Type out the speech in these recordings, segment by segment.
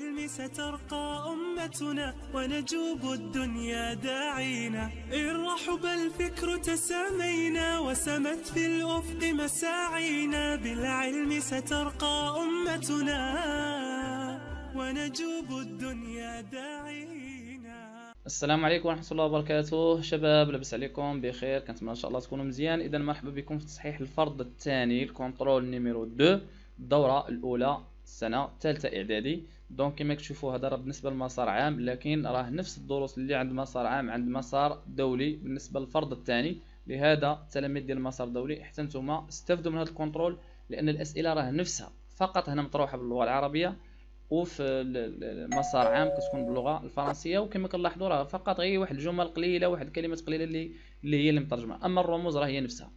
العلم سترقى أمتنا ونجوب الدنيا داعينا إن رحب الفكر تسامينا وسمت في الأفق مساعينا بالعلم سترقى أمتنا ونجوب الدنيا داعينا السلام عليكم ورحمة الله وبركاته شباب لاباس عليكم بخير كنتمنى إن شاء الله تكونوا مزيان إذا مرحبا بكم في تصحيح الفرض الثاني الكونترول نيميرو 2 الدورة الأولى السنة الثالثة إعدادي دونك كما تشوفوا هذا راه بالنسبه للمسار عام لكن راه نفس الدروس اللي عند مسار عام عند مسار دولي بالنسبه للفرض الثاني لهذا التلاميذ ديال المسار الدولي حتى نتوما استفدوا من هذا الكونترول لان الاسئله راه نفسها فقط هنا مطروحه باللغه العربيه وفي المسار عام كتكون باللغه الفرنسيه وكما كنلاحظوا راه فقط غير واحد الجمل قليله واحد الكلمات قليله اللي اللي هي اللي مترجمه اما الرموز راه هي نفسها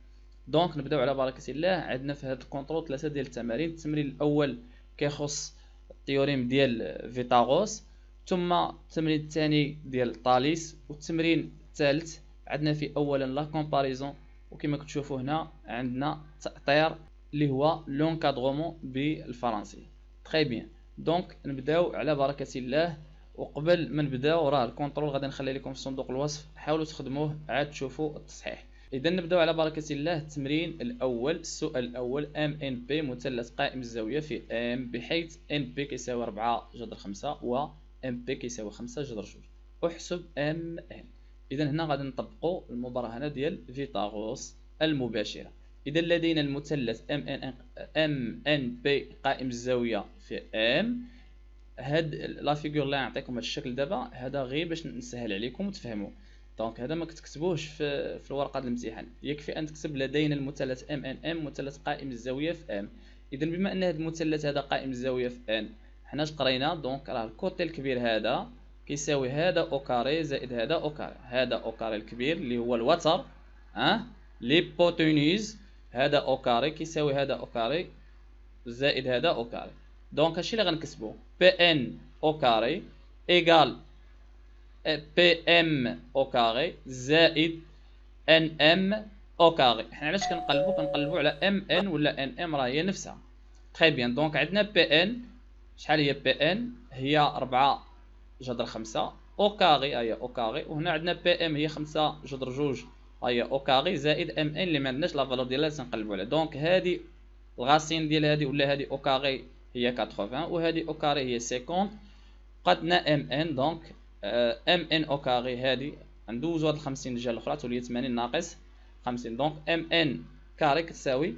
دونك نبداو على بركه الله عندنا في هذا الكونترول ثلاثه ديال التمارين التمرين الاول كيخص التيوريم ديال فيتاغوس ثم التمرين الثاني ديال طاليس والتمرين الثالث عندنا في اولا لا كومباريزون وكما كتشوفوا هنا عندنا تاطير اللي هو لونكادغومون بالفرنسي تري بيان دونك نبداو على بركه الله وقبل ما نبداو راه الكونترول غادي نخلي لكم في صندوق الوصف حاولوا تخدموه عاد تشوفوا التصحيح اذا نبداو على بركه الله التمرين الاول السؤال الاول ام ان بي مثلث قائم الزاويه في ام بحيث ان بي كيساوي 4 جذر 5 و ام بي كيساوي 5 جذر 2 احسب ام ان اذا هنا غادي نطبقوا المبرهنه ديال فيثاغورس المباشره اذا لدينا المثلث ام ان ام ان بي قائم الزاويه في ام هاد لا فيغور اللي نعطيكم هذا الشكل دابا هذا غير باش نسهل عليكم وتفهموا دونك هذا ما كتكتبوهش في, في الورقه ديال الامتحان يكفي ان تكتب لدينا المثلث ام ان ام مثلث قائم الزاويه في ام اذا بما ان هذا المثلث هذا قائم الزاويه في ان حنا قرينا دونك راه الكوتي الكبير هذا كيساوي هذا او كاري زائد هذا او كاري هذا او كاري الكبير اللي هو الوتر ها لي بوتونيز هذا او كاري كيساوي هذا او كاري زائد هذا او كاري دونك هادشي اللي غنكتبو بي ان او كاري ايغال بي او كاري زائد ان ام او كاري حنا علاش كنقلبوا كنقلبوا على ام ان ولا ان ام راه هي نفسها تري بيان دونك عندنا بي ان شحال هي بي ان هي 4 جذر 5 او كاري هي او كاري وهنا عندنا بي ام هي 5 جذر 2 هي او كاري زائد ام ان اللي ما عندناش لا فالور ديالها تنقلبوا عليها دونك هذه الغاسين ديال هذه ولا هذه او كاري هي 80 وهذه او كاري هي 50 بقاتنا ام ان دونك ام ان او كاري هادي ندوزو هاد الخمسين للجهة الأخرى تولي تمانين ناقص خمسين دونك ام ان كاري كتساوي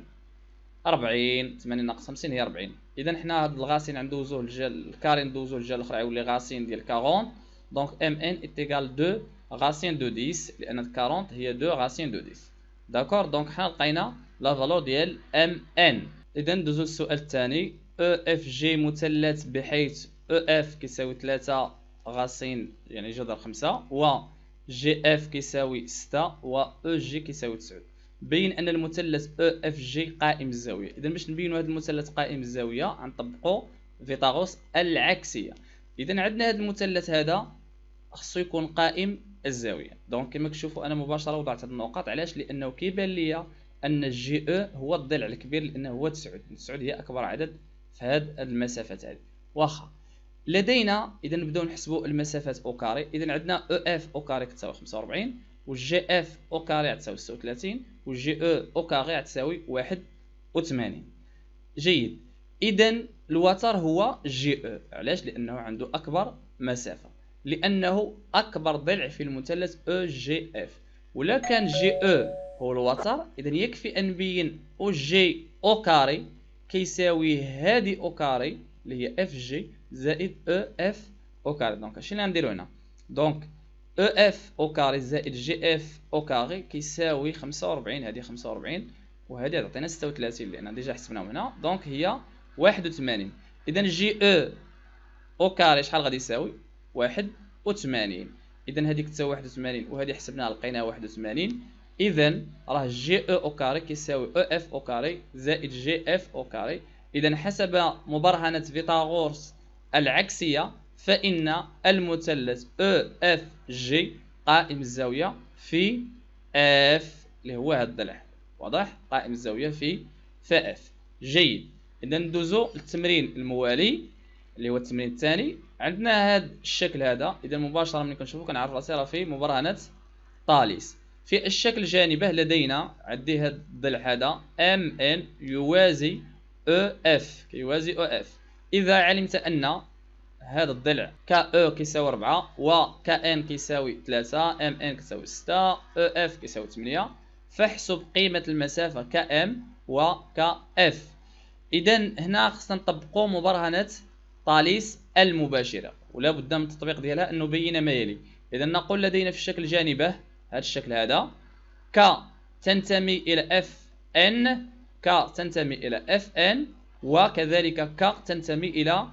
ربعين تمانين ناقص خمسين هي ربعين إذا حنا هاد الغاسين ندوزوه للجهة الكاري ندوزوه للجهة الأخرى يولي غاسين ديال كارون دونك ام ان إتيكال دو غاسين دو ديس لأن كارون هي دو غاسين دو ديس داكور دونك حنا لقينا لا فالور ديال ام ان إذا ندوزو للسؤال الثاني او اف جي مثلث بحيث او e اف كيساوي ثلاثة غاسين يعني جذر خمسة و جي اف كيساوي ستة و او e جي كيساوي تسعود بين ان المثلث او اف جي قائم الزاويه اذا باش نبينو هذا المثلث قائم الزاويه غنطبقو فيتاغوس العكسيه اذا عندنا هذا المثلث هذا خصو يكون قائم الزاويه دونك كما كتشوفو انا مباشره وضعت هاد النقاط علاش لانه كيبان ليا ان جي او e هو الضلع الكبير لانه هو تسعود تسعود هي اكبر عدد في هاد المسافات هادي واخا لدينا اذا نبداو نحسبوا المسافات او كاري اذا عندنا او اف او كاري كتساوي 45 والجي اف او كاري تساوي 36 والجي او او كاري تساوي 81 جيد اذا الوتر هو جي او علاش لانه عنده اكبر مسافه لانه اكبر ضلع في المثلث او جي اف ولا كان جي او هو الوتر اذا يكفي ان نبين او جي او كاري كيساوي هادي او كاري اللي هي اف جي زائد او اف او كاري دونك اش اللي نديرو هنا دونك او اف او كاري زائد جي اف او كاري كيساوي 45 هادي 45 وهادي تعطينا 36 لان ديجا حسبناهم هنا دونك هي 81 اذا جي او او كاري شحال غادي يساوي 81 اذا هذيك تساوي 81 وهذه حسبناها لقيناها 81 اذا راه جي او او كاري كيساوي او اف او كاري زائد جي اف او كاري إذا حسب مبرهنة فيثاغورس العكسية فإن المثلث جي e قائم الزاوية في F اللي هو هذا الضلع واضح قائم الزاوية في فاف جيد إذا ندوزو للتمرين الموالي اللي هو التمرين الثاني عندنا هذا الشكل هذا إذا مباشرة ملي كنشوفو كنعرف راسي راه في مبرهنة طاليس في الشكل جانبه لدينا عندي هذا الضلع هذا ام ان يوازي او e اف كيوازي او e اف اذا علمت ان هذا الضلع كا او e كيساوي 4 و ك ان كيساوي 3 ام ان كتساوي 6 او اف كيساوي 8 فاحسب قيمه المسافه ك ام و ك اف اذا هنا خصنا نطبقوا مبرهنه طاليس المباشره ولا بد من التطبيق ديالها ان نبين ما يلي اذا نقول لدينا في الشكل جانبه هذا الشكل هذا ك تنتمي الى اف ان ك تنتمي إلى FN وكذلك ك تنتمي إلى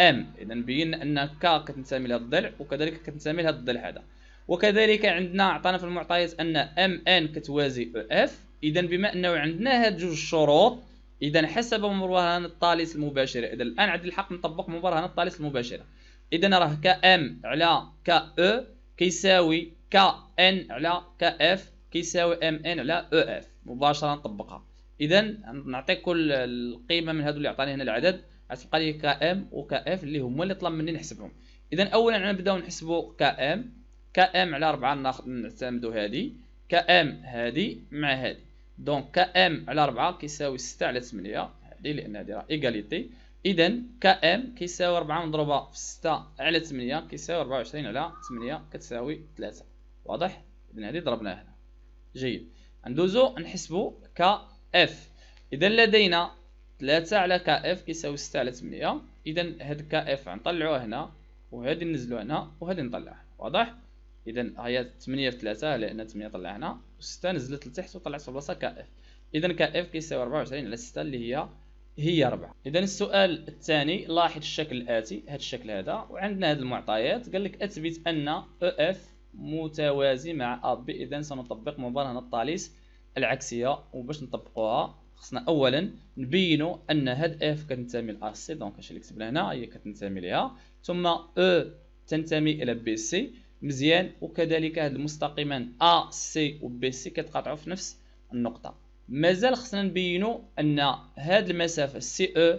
EM إذا بينا أن ك كتنتمي لهذا الضلع وكذلك كتنتمي لهذا الضلع هذا وكذلك عندنا عطانا في المعطيات أن MN كتوازي EF إذا بما أنه عندنا هاد جوج شروط إذا حسب مبرهان الطالس المباشرة إذا الآن عندي الحق نطبق مبرهان الطالس المباشرة إذا راه ام على كأو e كيساوي ان على كأف كيساوي أم إن على أو e إف مباشره نطبقها اذا نعطيك كل القيمه من هذو اللي عطاني هنا العدد غتبقى لي كام وكاف اللي هما اللي طلب مني نحسبهم اذا اولا نبداو نحسبوا كام كام على 4 ناخذ نعتمدوا هذه كام هذه مع هذه دونك كام على 4 كيساوي 6 على 8 هذه لان هذه راه ايغاليتي اذا كام كيساوي 4 مضروبه في 6 على 8 كيساوي 24 على 8 كتساوي 3 واضح اذا هذه ضربناها هنا جيد ندوزو نحسبو ك اف اذا لدينا 3 على ك اف كيساوي 6 على 8 اذا هاد ك اف نطلعوه هنا وهادي نزلو هنا وهادي نطلعها واضح اذا هي 8 في 3 لان 8 طلع هنا و6 نزلت لتحت وطلعت في ك اف اذا ك اف كيساوي 24 على 6 اللي هي هي 4 اذا السؤال الثاني لاحظ الشكل الاتي هذا الشكل هذا وعندنا هذه المعطيات قال لك اثبت ان او e اف متوازي مع ا بي اذا سنطبق مبرهنه الطاليس العكسيه وباش نطبقوها خصنا اولا نبينوا ان هاد اف كتنتمي لار سي دونك هادشي اللي كتبنا هنا هي كتنتمي ليها ثم او تنتمي الى بي سي مزيان وكذلك هاد المستقيمان ا سي و بي سي كيتقاطعوا في نفس النقطه مازال خصنا نبينوا ان هاد المسافه سي او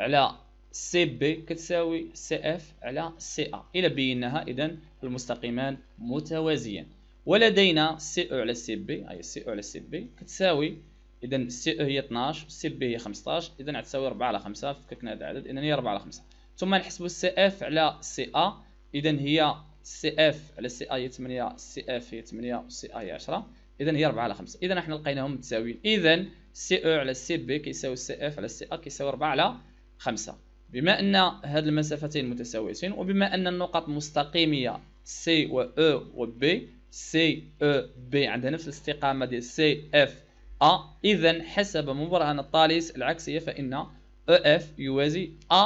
على سي بي كتساوي سي اف على سي ا الى بيناها اذا المستقيمان متوازيان ولدينا سي او على سي بي اي سي او على سي بي كتساوي اذا سي او هي 12 سي بي هي 15 اذا غتساوي 4 على 5 فككنا هذا العدد اذا هي 4 على 5 ثم نحسبوا سي اف على سي ا اذا هي سي اف على سي ا هي 8 سي اف هي 8 وسي ا هي 10 اذا هي 4 على 5 اذا احنا لقيناهم متساويين اذا سي او على سي بي كيساوي سي اف على سي ا كيساوي 4 على 5 بما ان هذه المسافتين متساويتين وبما ان النقط مستقيميه سي و او e و بي سي او e, بي عندها نفس الاستقامه ديال سي اف ا اذا حسب مبرهن الطاليس العكسيه فان او e, اف يوازي ا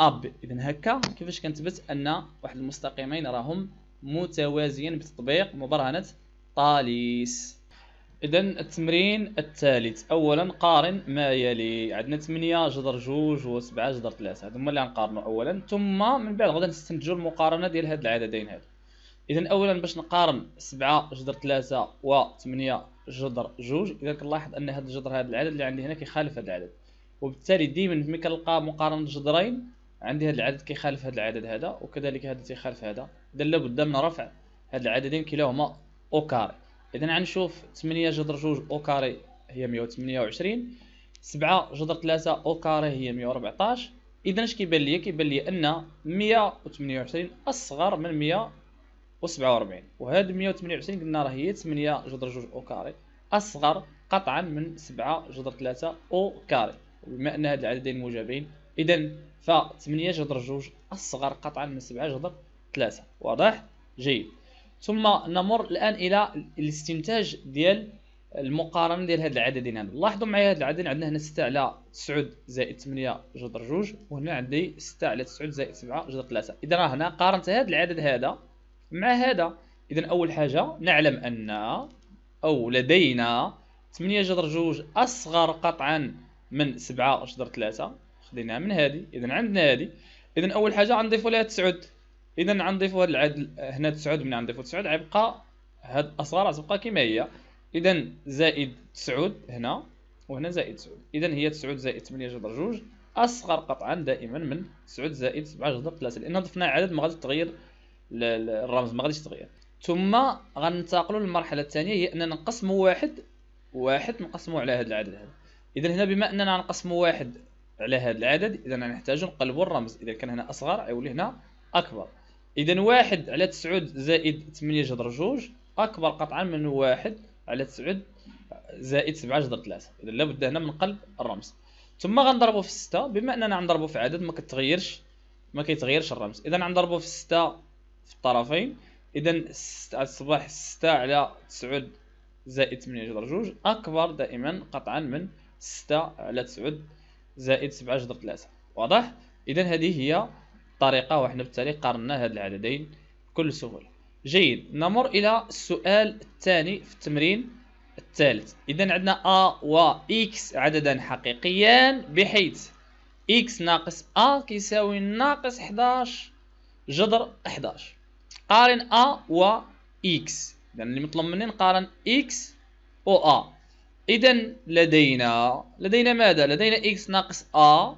ا بي اذا هكا كيفاش كنثبت ان واحد المستقيمين راهم متوازيين بتطبيق مبرهنه طاليس اذا التمرين الثالث اولا قارن ما يلي عندنا 8 جذر 2 و7 جذر 3 هما اللي غنقارنو اولا ثم من بعد غادي نستنتجو المقارنه ديال هاد العددين هادو اذا اولا باش نقارن 7 جذر 3 و 8 جذر 2 اذا كنلاحظ ان هذا الجذر هذا العدد اللي عندي هنا كيخالف هذا العدد وبالتالي ديما ملي كنلقى مقارنه جذرين عندي هذا العدد كيخالف هذا العدد هذا وكذلك هذا تيخالف هذا اذا لابد من رفع هاد العددين كلاهما او كاري اذا غنشوف 8 جذر 2 او كاري هي 128 7 جذر 3 او كاري هي 114 اذا اش كيبان ليا كيبان ليا ان 128 اصغر من 100 و47 وهاد 128 قلنا راه هي 8 جذر 2 او كاري اصغر قطعا من 7 جذر 3 او كاري بما ان هاد العددين موجبين اذا ف 8 جذر 2 اصغر قطعا من 7 جذر 3 واضح جيد ثم نمر الان الى الاستنتاج ديال المقارنه ديال هاد العددين هادو لاحظوا معايا هاد العددين عندنا هنا 6 على 9 زائد 8 جذر 2 وهنا عندي 6 على 9 زائد 7 جذر 3 اذا راه هنا قارنت هاد العدد هذا مع هذا اذا اول حاجه نعلم ان او لدينا 8 جذر جوج اصغر قطعا من 7 جذر 3 خديناها من هذه اذا عندنا هذه اذا اول حاجه غنضيفو لها 9 اذا غنضيفوا هذا العدد هنا 9 من غنضيفو 9 غيبقى هاد الاصغر غتبقى كما هي اذا زائد 9 هنا وهنا زائد 9 اذا هي 9 زائد 8 جذر جوج اصغر قطعا دائما من 9 زائد 7 جذر 3 لان ضفنا عدد ما غادي تغير الرمز ما غاديش يتغير ثم غننتقلوا للمرحله الثانيه هي اننا نقسموا واحد واحد نقسموا على هذا العدد هذا اذا هنا بما اننا نقسموا واحد على هذا العدد اذا نحتاج نقلبوا الرمز اذا كان هنا اصغر يولي هنا اكبر اذا واحد على تسعود زائد 8 جذر جوج اكبر قطعا من واحد على تسعود زائد 7 جذر 3 اذا لابد هنا من قلب الرمز ثم غنضربوا في 6 بما اننا غنضربوا في عدد ما كتغيرش ما كيتغيرش الرمز اذا غنضربوا في 6 في الطرفين اذا الصباح 6 على 9 زائد 8 جذر 2 اكبر دائما قطعا من 6 على 9 زائد 7 جذر 3 واضح اذا هذه هي الطريقه وحنا بالتالي قارنا هاد العددين بكل سهوله جيد نمر الى السؤال الثاني في التمرين الثالث اذا عندنا ا و اكس عددا حقيقيان بحيث اكس ناقص ا كيساوي ناقص 11 جذر 11 قارن A و X اكس يعني اذا مطلوب مني نقارن X و A اذا لدينا لدينا ماذا لدينا X ناقص A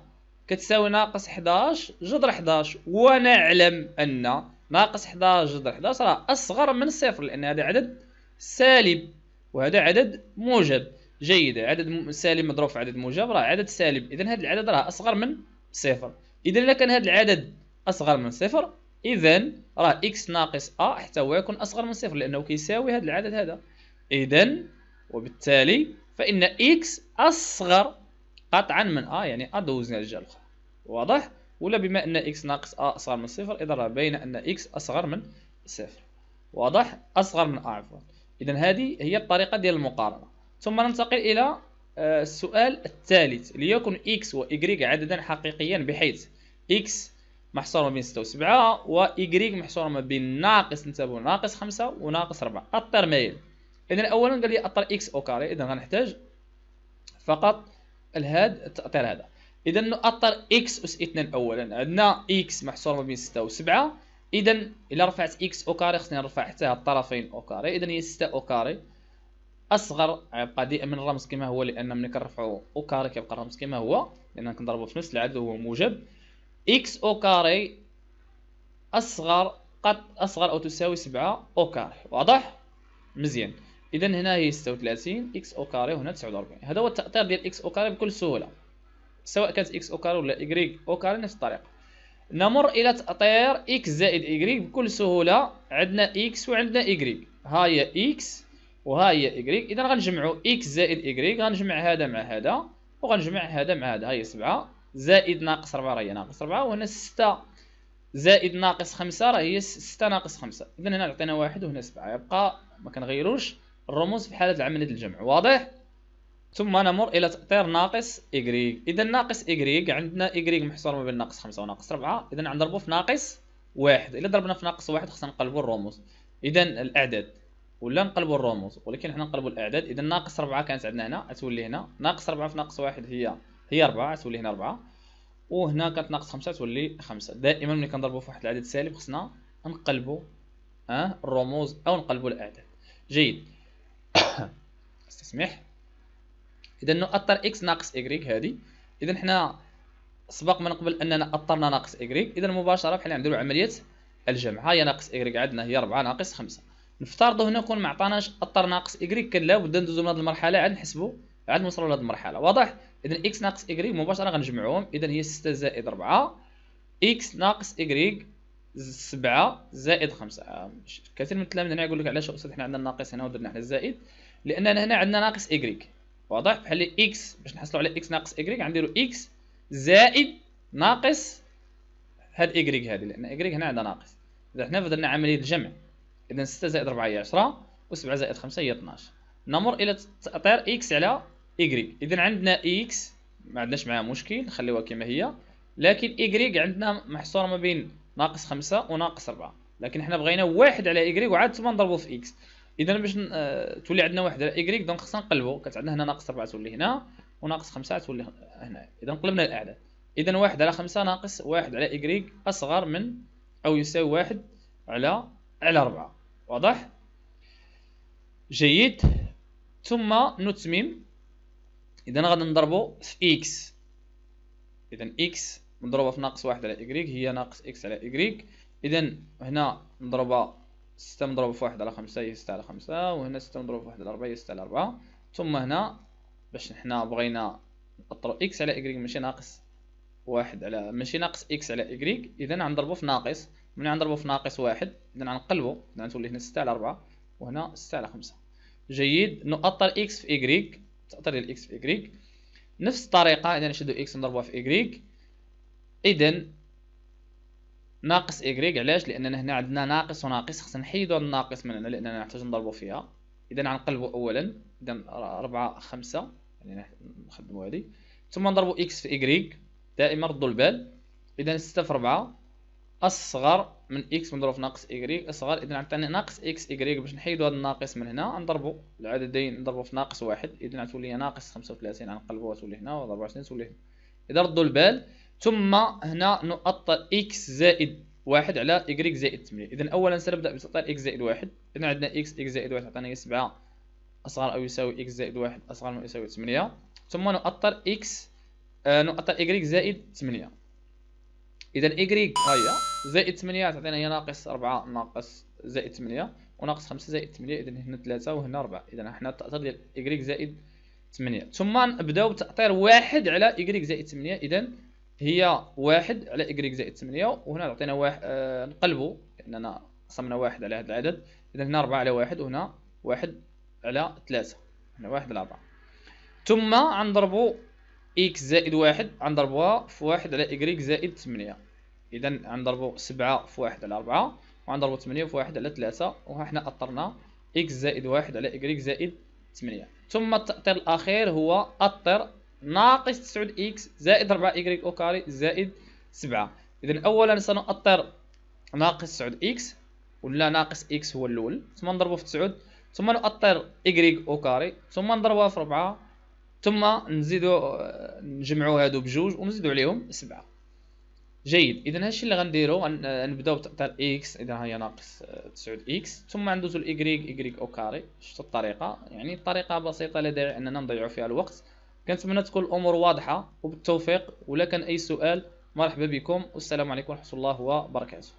كتساوي ناقص 11 جذر 11 ونعلم ان ناقص 11 جذر 11 راه اصغر من صفر لان هذا عدد سالب وهذا عدد موجب جيدة عدد سالب مضروب في عدد موجب راه عدد سالب اذا هذا العدد راه اصغر من صفر اذا الا كان هذا العدد اصغر من صفر اذا راه اكس ناقص ا حتى هو يكون اصغر من صفر لانه كيساوي هذا العدد هذا اذا وبالتالي فان اكس اصغر قطعا من ا يعني ا دوزنا الجهه الاخرى واضح ولا بما ان اكس ناقص ا اصغر من صفر اذا راه باين ان اكس اصغر من صفر واضح اصغر من ا عفوا اذا هذه هي الطريقه ديال المقارنه ثم ننتقل الى آه، السؤال الثالث ليكن اكس و عددا حقيقيا بحيث اكس محصورة ما بين وسبعة و إيكغيك محصورة ما بين ناقص نتابعو ناقص خمسة وناقص ربعة أطر مايل اذا اولا قال لي أطر اكس او كاري اذا غنحتاج فقط الهاد التأطير هذا اذا نؤطر اكس اس إثنان اولا عندنا اكس محصورة ما بين ستة وسبعة اذا الا رفعت اكس او كاري خصني نرفع حتى الطرفين او كاري اذا هي ستة او كاري اصغر يبقى دائما الرمز كما هو لان ملي كنرفعو او كاري كيبقى الرمز كما هو لان كنضربو في نفس العدد وهو موجب اكس او كاري اصغر قط اصغر او تساوي 7 او كاري واضح مزيان اذا هنا هي 36 اكس او كاري وهنا 49 هذا هو التاطير ديال اكس او كاري بكل سهوله سواء كانت اكس او كاري ولا ايغريك او كاري نفس الطريقه نمر الى تاطير اكس زائد ايغريك بكل سهوله عندنا اكس وعندنا ايغريك ها هي اكس وها هي ايغريك اذا غنجمعوا اكس زائد ايغريك غنجمع هذا مع هذا وغنجمع هذا مع هذا ها هي 7 زائد ناقص 4 راه هي ناقص 4 وهنا 6 زائد ناقص 5 راه هي 6 ناقص 5 اذا هنا عطينا واحد وهنا 7 يبقى ما كنغيروش الرموز في حاله عمليه الجمع واضح ثم نمر الى تاطير ناقص ايغريك اذا ناقص ايغريك عندنا ايغريك محصور ما بين ناقص 5 وناقص 4 اذا غنضربو في ناقص 1 الا ضربنا في ناقص 1 خصنا نقلبو الرموز اذا الاعداد ولا نقلبوا الرموز ولكن حنا نقلبوا الاعداد اذا ناقص 4 كانت عندنا هنا تولي هنا ناقص 4 في ناقص 1 هي هي 4 تولي هنا 4 وهنا كتناقص 5 تولي 5 دائما ملي كنضربوا في واحد العدد سالب خصنا نقلبوا ها الرموز او نقلبوا الاعداد جيد استسمح اذا نؤطر اكس ناقص y هذه اذا حنا سبق من قبل اننا اطرنا ناقص y اذا مباشره بحال نديروا عمليه الجمع ها هي ناقص y عندنا هي 4 ناقص 5 نفترضوا هنا كون ما عطاناش اطر ناقص y كان لابد ندوزو من هذه المرحله عاد نحسبوا عاد نوصلوا لهذه المرحله واضح اذا اكس ناقص ايغريك مباشره غنجمعهم اذا هي 6 زائد 4 اكس ناقص ايغريك 7 زائد 5 كثير من التلاميذ هنا يقول لك علاش استاذ حنا عندنا ناقص هنا ودرنا حنا الزائد لاننا هنا عندنا ناقص ايغريك واضح بحال اكس باش نحصلوا على اكس ناقص ايغريك غنديروا اكس زائد ناقص هاد ايغريك هادي لان ايغريك هنا عندها ناقص اذا حنا درنا عمليه الجمع اذا 6 زائد 4 هي 10 و7 زائد 5 هي 12 نمر الى تاطير اكس على y اذا عندنا x ما عندناش معاه مشكل نخليوها كما هي لكن y عندنا محصوره ما بين ناقص خمسة وناقص أربعة لكن حنا بغينا واحد على y وعاد ثم نضربو في x اذا باش آه، تولي عندنا واحد على y دونك خصنا نقلبو كانت عندنا هنا ناقص أربعة تولي هنا وناقص خمسة تولي هنا اذا قلبنا الاعداد اذا واحد على خمسة ناقص واحد على y اصغر من او يساوي واحد على على أربعة واضح جيد ثم نتمم اذا غادي نضربو في اكس اذا اكس مضروبه في ناقص واحد على y هي ناقص اكس على y اذا هنا مضروبه ستة مضروبة في واحد على خمسة هي ستة على خمسة وهنا ستة مضروبة في واحد على أربعة هي ستة على أربعة ثم هنا باش حنا بغينا نقطرو اكس على y ماشي ناقص واحد على ماشي ناقص اكس على y اذا غنضربو في ناقص ملي غنضربو في ناقص واحد اذا غنقلبو غتولي هنا ستة على أربعة وهنا ستة على خمسة جيد نؤطر اكس في y تعطي لي الاكس في ايكغيك نفس الطريقه اذا نشدو اكس نضربوها في ايكغيك اذا ناقص ايكغيك علاش لاننا هنا عندنا ناقص وناقص خصنا نحيدو الناقص من هنا لاننا نحتاج نضربو فيها اذا غنقلبو اولا اذا ربعة خمسة يعني نخدمو هادي ثم نضربو اكس في ايكغيك دائما ردو البال اذا ستة في ربعة اصغر من اكس مضروب في ناقص y اصغر اذا عطاني ناقص اكس y باش نحيدو هذا الناقص من هنا نضربو العددين نضربو في ناقص واحد اذا تولي ناقص 35 نقلبوها تولي هنا و 24 تولي هنا اذا ردوا البال ثم هنا نؤطر x زائد واحد على y زائد 8 اذا اولا سنبدا بتطير x زائد واحد اذا عندنا x x زائد واحد عطاني 7 اصغر او يساوي x زائد واحد اصغر او يساوي 8 ثم نؤطر x آه نؤطل y زائد 8 اذا ايكغيك ها هي زائد 8 تعطينا هي ناقص 4 ناقص زائد 8 وناقص 5 زائد 8 اذا هنا 3 وهنا 4 اذا حنا التاثير ديال ايكغيك زائد 8 ثم نبداو بتاثير واحد على ايكغيك زائد 8 اذا هي واحد على ايكغيك زائد 8 وهنا تعطينا واحد آه نقلبوا لاننا قسمنا واحد على هذا العدد اذا هنا 4 على واحد وهنا واحد على 3 هنا واحد على 4 ثم غنضربوا اكس زائد واحد غنضربوها في واحد على اكريك زائد ثمانية اذا غنضربو سبعة في واحد على ربعة وغنضربو ثمانية في واحد على ثلاثة وها حنا اطرنا اكس زائد واحد على اكريك زائد ثمانية ثم التأطير الاخير هو اطر ناقص تسعود اكس زائد ربعة اكريك او كاري زائد سبعة اذا اولا سنؤطر ناقص تسعود اكس ولا ناقص اكس هو الاول ثم نضربو في تسعود ثم نؤطر اكريك او كاري ثم نضربوها في ربعة ثم نزيدو نجمعو هادو بجوج ونزيدو عليهم سبعة جيد اذا هادشي اللي غنديرو غنبداو بتعطيل اكس اذا هي ناقص آه، تسعود اكس ثم ندوزو لايكغيك ايكغيك او كاري شفتو الطريقه يعني الطريقه بسيطه لا داعي اننا نضيعو فيها الوقت كنتمنى تكون الامور واضحه وبالتوفيق ولا كان اي سؤال مرحبا بكم والسلام عليكم ورحمه الله وبركاته